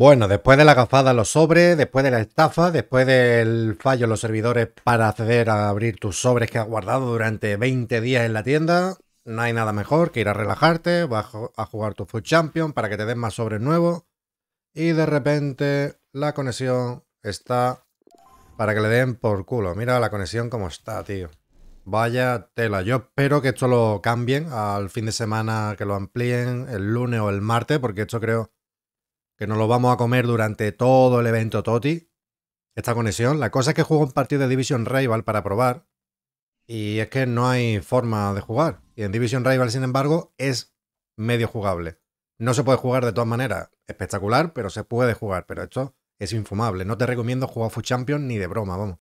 Bueno, después de la gafada los sobres, después de la estafa, después del fallo en los servidores para acceder a abrir tus sobres que has guardado durante 20 días en la tienda, no hay nada mejor que ir a relajarte, vas a jugar tu Food Champion para que te den más sobres nuevos y de repente la conexión está para que le den por culo. Mira la conexión como está, tío. Vaya tela. Yo espero que esto lo cambien al fin de semana, que lo amplíen el lunes o el martes, porque esto creo que nos lo vamos a comer durante todo el evento Toti, esta conexión. La cosa es que juego un partido de Division Rival para probar y es que no hay forma de jugar. Y en Division Rival, sin embargo, es medio jugable. No se puede jugar de todas maneras. Espectacular, pero se puede jugar. Pero esto es infumable. No te recomiendo jugar Food Champions ni de broma, vamos.